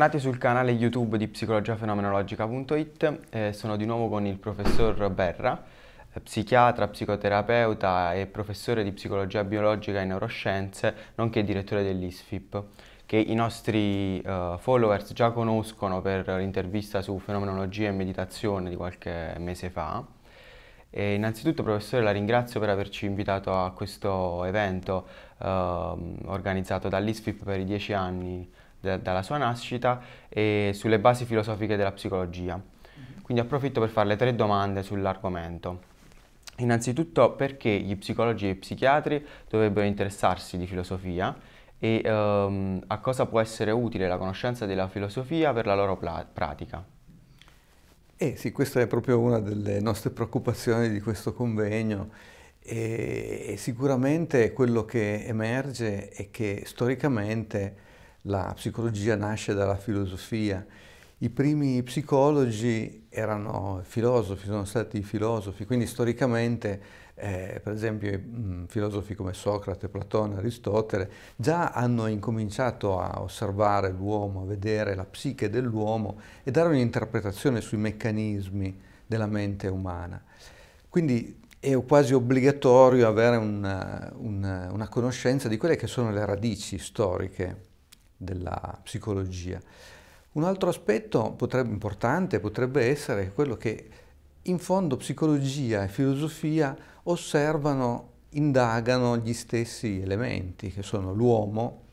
Bentornati sul canale YouTube di psicologiafenomenologica.it, eh, sono di nuovo con il professor Berra, eh, psichiatra, psicoterapeuta e professore di psicologia biologica e neuroscienze, nonché direttore dell'ISFIP, che i nostri eh, followers già conoscono per l'intervista su fenomenologia e meditazione di qualche mese fa. E innanzitutto professore la ringrazio per averci invitato a questo evento eh, organizzato dall'ISFIP per i dieci anni dalla sua nascita e sulle basi filosofiche della psicologia. Mhm. Quindi approfitto per farle tre domande sull'argomento. Innanzitutto perché gli psicologi e i psichiatri dovrebbero interessarsi di filosofia e um, a cosa può essere utile la conoscenza della filosofia per la loro pratica? Eh sì, questa è proprio una delle nostre preoccupazioni di questo convegno e, e sicuramente quello che emerge è che storicamente la psicologia nasce dalla filosofia. I primi psicologi erano filosofi, sono stati filosofi, quindi storicamente, eh, per esempio, mh, mm, filosofi come Socrate, Platone, Aristotele, già hanno incominciato a osservare l'uomo, a vedere la psiche dell'uomo e dare un'interpretazione sui meccanismi della mente umana. Quindi è quasi obbligatorio avere una, una, una conoscenza di quelle che sono le radici storiche della psicologia. Un altro aspetto potrebbe, importante potrebbe essere quello che in fondo psicologia e filosofia osservano, indagano gli stessi elementi che sono l'uomo,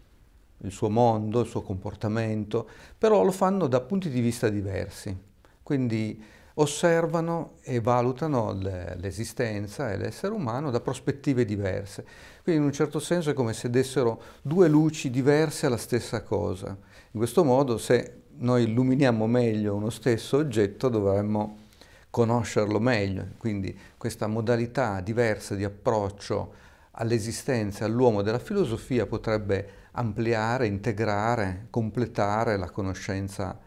il suo mondo, il suo comportamento, però lo fanno da punti di vista diversi. Quindi osservano e valutano l'esistenza e l'essere umano da prospettive diverse. Quindi in un certo senso è come se dessero due luci diverse alla stessa cosa. In questo modo se noi illuminiamo meglio uno stesso oggetto dovremmo conoscerlo meglio, quindi questa modalità diversa di approccio all'esistenza, all'uomo della filosofia potrebbe ampliare, integrare, completare la conoscenza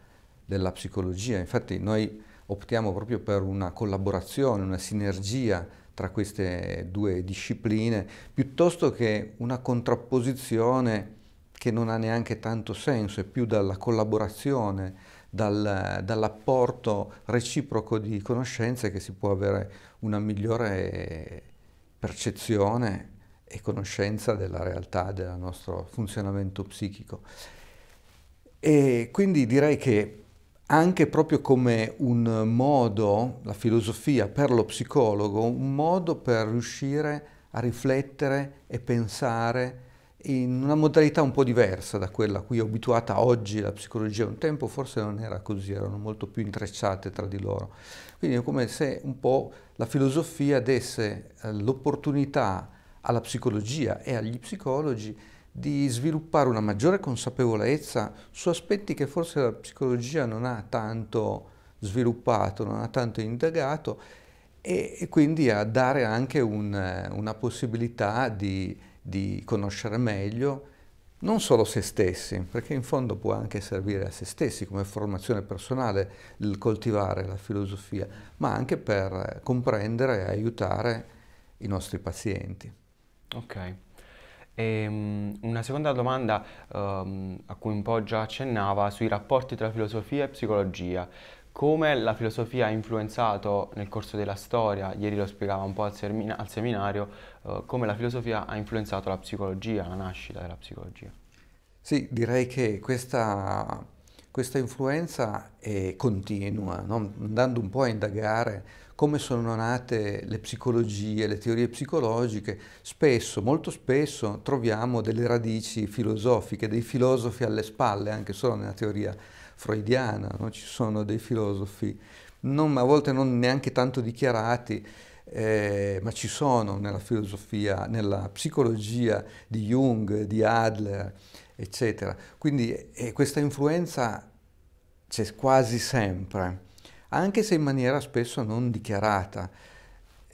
della psicologia. Infatti noi optiamo proprio per una collaborazione, una sinergia tra queste due discipline, piuttosto che una contrapposizione che non ha neanche tanto senso, è più dalla collaborazione, dal, dall'apporto reciproco di conoscenze che si può avere una migliore percezione e conoscenza della realtà, del nostro funzionamento psichico. E quindi direi che anche proprio come un modo, la filosofia per lo psicologo, un modo per riuscire a riflettere e pensare in una modalità un po' diversa da quella a cui è abituata oggi la psicologia. Un tempo forse non era così, erano molto più intrecciate tra di loro. Quindi è come se un po' la filosofia desse eh, l'opportunità alla psicologia e agli psicologi di sviluppare una maggiore consapevolezza su aspetti che forse la psicologia non ha tanto sviluppato, non ha tanto indagato e, e quindi a dare anche un, eh, una possibilità di, di conoscere meglio non solo se stessi, perché in fondo può anche servire a se stessi come formazione personale il coltivare la filosofia, ma anche per comprendere e aiutare i nostri pazienti. Ok. E ehm, una seconda domanda um, a cui un po' già accennava sui rapporti tra filosofia e psicologia. Come la filosofia ha influenzato nel corso della storia, ieri lo spiegava un po' al, sermina- al seminario, uh, come la filosofia ha influenzato la psicologia, la nascita della psicologia. Sì, direi che questa, questa influenza è continua, no? andando un po' a indagare come sono nate le psicologie, le teorie psicologiche, spesso, molto spesso, troviamo delle radici filosofiche, dei filosofi alle spalle, anche solo nella teoria freudiana, no? ci sono dei filosofi, non, a volte non neanche tanto dichiarati, eh, ma ci sono nella filosofia, nella psicologia di Jung, di Adler, eccetera. Quindi eh, questa influenza c'è quasi sempre anche se in maniera spesso non dichiarata.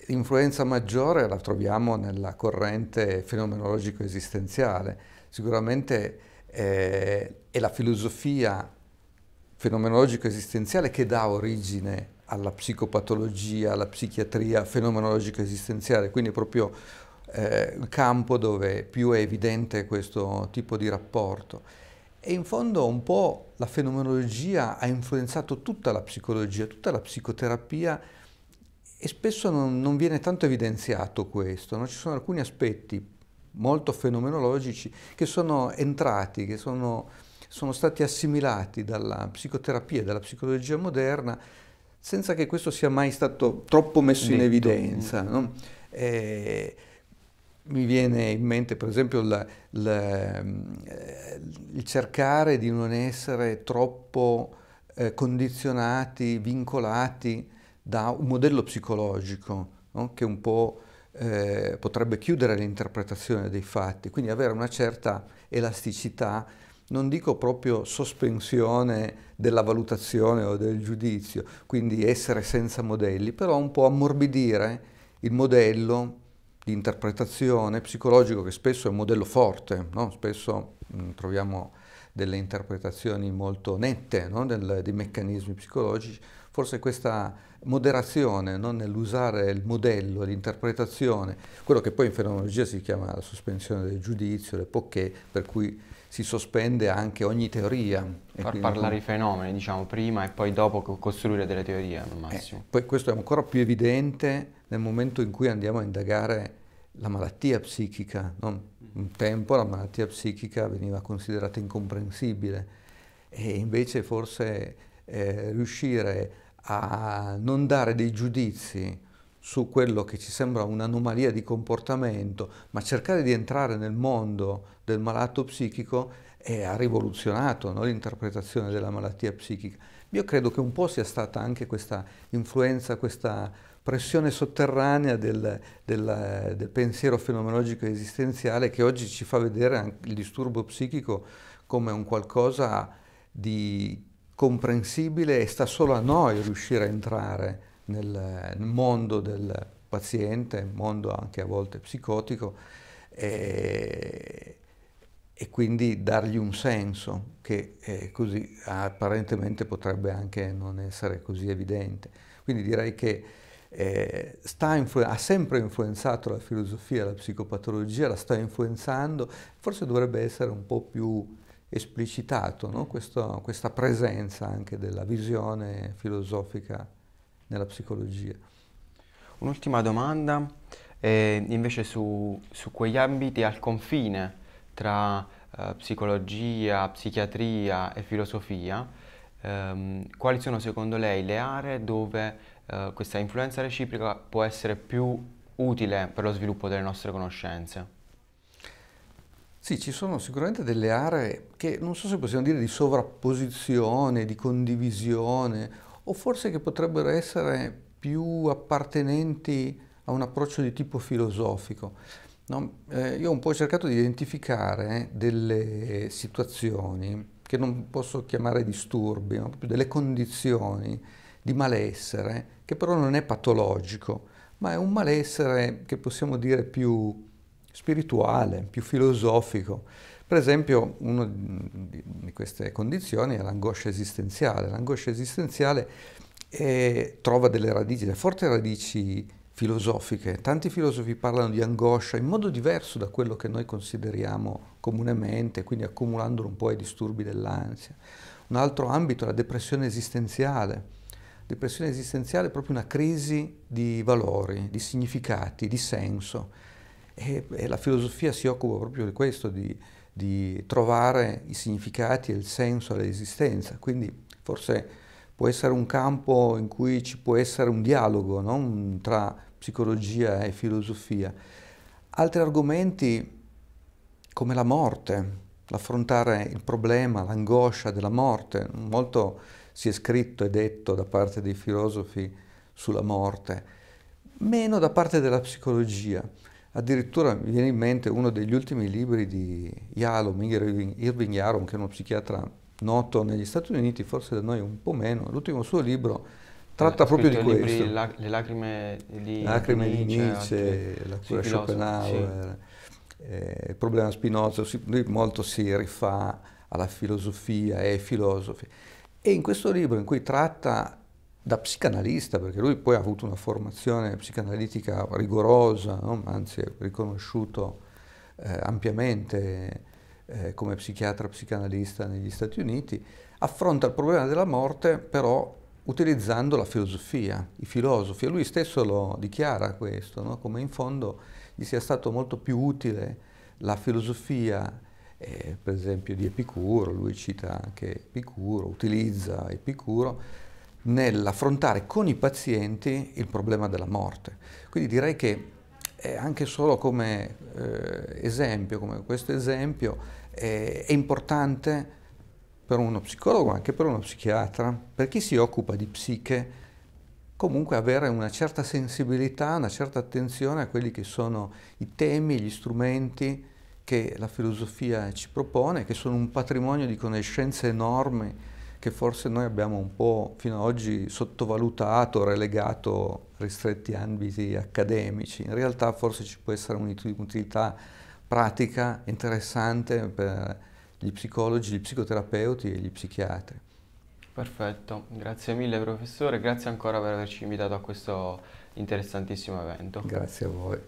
L'influenza maggiore la troviamo nella corrente fenomenologico-esistenziale. Sicuramente eh, è la filosofia fenomenologico-esistenziale che dà origine alla psicopatologia, alla psichiatria fenomenologico-esistenziale, quindi proprio eh, il campo dove più è evidente questo tipo di rapporto. E in fondo un po' la fenomenologia ha influenzato tutta la psicologia, tutta la psicoterapia e spesso non, non viene tanto evidenziato questo. No? Ci sono alcuni aspetti molto fenomenologici che sono entrati, che sono, sono stati assimilati dalla psicoterapia, dalla psicologia moderna, senza che questo sia mai stato troppo messo Detto. in evidenza. Mm. No? E, eh, mi viene in mente per esempio la, la, mm, eh, il cercare di non essere troppo eh, condizionati, vincolati da un modello psicologico no? che un po' eh, potrebbe chiudere l'interpretazione dei fatti, quindi avere una certa elasticità, non dico proprio sospensione della valutazione o del giudizio, quindi essere senza modelli, però un po' ammorbidire il modello di interpretazione psicologico che spesso è un modello forte, no? spesso mh, mm, troviamo delle interpretazioni molto nette no? Del, dei meccanismi psicologici, forse questa moderazione no? nell'usare il modello, l'interpretazione, quello che poi in fenomenologia si chiama la sospensione del giudizio, le poche, per cui si sospende anche ogni teoria. Far parlare non... i fenomeni, diciamo, prima e poi dopo costruire delle teorie al eh, massimo. Eh, poi questo è ancora più evidente nel momento in cui andiamo a indagare la malattia psichica. No? Mm-hmm. Un tempo la malattia psichica veniva considerata incomprensibile e invece forse eh, riuscire a non dare dei giudizi su quello che ci sembra un'anomalia di comportamento, ma cercare di entrare nel mondo del malato psichico eh, ha rivoluzionato no? l'interpretazione della malattia psichica. Io credo che un po' sia stata anche questa influenza, questa pressione sotterranea del, del, del pensiero fenomenologico esistenziale che oggi ci fa vedere il disturbo psichico come un qualcosa di comprensibile e sta solo a noi riuscire a entrare nel, nel mondo del paziente, mondo anche a volte psicotico. E, e quindi dargli un senso che eh, così apparentemente potrebbe anche non essere così evidente. Quindi direi che eh, ha sempre influenzato la filosofia, la psicopatologia, la sta influenzando, forse dovrebbe essere un po' più esplicitato no? Questo, questa presenza anche della visione filosofica nella psicologia. Un'ultima domanda eh, invece su, su quegli ambiti al confine tra eh, psicologia, psichiatria e filosofia, ehm, quali sono secondo lei le aree dove eh, questa influenza reciproca può essere più utile per lo sviluppo delle nostre conoscenze? Sì, ci sono sicuramente delle aree che non so se possiamo dire di sovrapposizione, di condivisione, o forse che potrebbero essere più appartenenti a un approccio di tipo filosofico. No, eh, io ho un po' cercato di identificare delle situazioni che non posso chiamare disturbi, no? delle condizioni di malessere che però non è patologico, ma è un malessere che possiamo dire più spirituale, più filosofico. Per esempio, una di queste condizioni è l'angoscia esistenziale. L'angoscia esistenziale è, eh, trova delle radici, delle forti radici filosofiche. Tanti filosofi parlano di angoscia in modo diverso da quello che noi consideriamo comunemente, quindi accumulandolo un po' ai disturbi dell'ansia. Un altro ambito è la depressione esistenziale. Depressione esistenziale è proprio una crisi di valori, di significati, di senso. E, e la filosofia si occupa proprio di questo, di, di trovare i significati e il senso all'esistenza. Quindi forse può essere un campo in cui ci può essere un dialogo no? tra psicologia e filosofia. Altri argomenti come la morte, l'affrontare il problema, l'angoscia della morte, molto si è scritto e detto da parte dei filosofi sulla morte, meno da parte della psicologia. Addirittura mi viene in mente uno degli ultimi libri di Yalom, Irving Yalom, che è uno psichiatra noto negli Stati Uniti, forse da noi un po' meno, l'ultimo suo libro tratta eh, proprio di questo. Libri, la, le lacrime di, lacrime di Nietzsche, la cura sì, Schopenhauer, sì. eh, il problema Spinoza, lui molto si rifà alla filosofia e ai filosofi. E in questo libro in cui tratta da psicanalista, perché lui poi ha avuto una formazione psicanalitica rigorosa, no? anzi è riconosciuto eh, ampiamente eh, come psichiatra psicanalista negli Stati Uniti, affronta il problema della morte però utilizzando la filosofia, i filosofi. E lui stesso lo dichiara questo, no? come in fondo gli sia stato molto più utile la filosofia, eh, per esempio, di Epicuro, lui cita anche Epicuro, utilizza Epicuro, nell'affrontare con i pazienti il problema della morte. Quindi direi che anche solo come eh, esempio, come questo esempio, eh, è importante per uno psicologo, anche per uno psichiatra, per chi si occupa di psiche, comunque avere una certa sensibilità, una certa attenzione a quelli che sono i temi, gli strumenti che la filosofia ci propone, che sono un patrimonio di conoscenze enormi che forse noi abbiamo un po' fino ad oggi sottovalutato, relegato a ristretti ambiti accademici. In realtà forse ci può essere un'utilità pratica interessante per gli psicologi, gli psicoterapeuti e gli psichiatri. Perfetto, grazie mille professore, grazie ancora per averci invitato a questo interessantissimo evento. Grazie a voi.